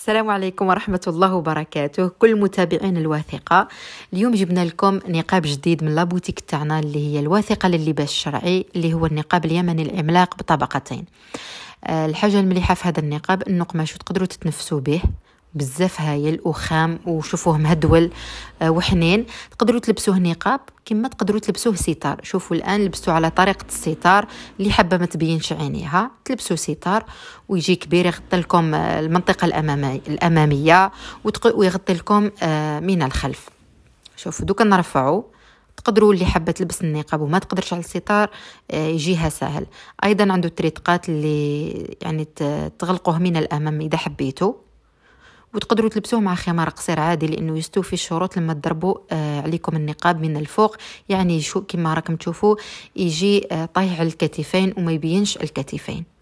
السلام عليكم ورحمة الله وبركاته كل متابعين الواثقة اليوم جبنا لكم نقاب جديد من لابوتيك تاعنا اللي هي الواثقة للباس الشرعي اللي هو النقاب اليمني العملاق بطبقتين آه، الحاجة المليحة في هذا النقاب أنه قماشو تقدروا تتنفسوا به بزاف هايل وخام وشوفوه مهدول آه، وحنين تقدروا تلبسوه نقاب كما تقدروا تلبسوه ستار شوفوا الان لبستو على طريقه الستار اللي حابه ما تبينش عينيها تلبسوا ستار ويجي كبير يغطي لكم آه، المنطقه الاماميه الاماميه ويغطي لكم آه، من الخلف شوفوا دوكا نرفعوا تقدروا اللي حابه تلبس النقاب وما تقدرش على الستار يجيها سهل ايضا عنده تريتقات اللي يعني تغلقوه من الامام اذا حبيتو وتقدروا تلبسوه مع خمار قصير عادي لانه يستوفي الشروط لما تضربوا آه عليكم النقاب من الفوق يعني شو كما راكم تشوفوا يجي آه طايح على الكتفين وما يبينش الكتفين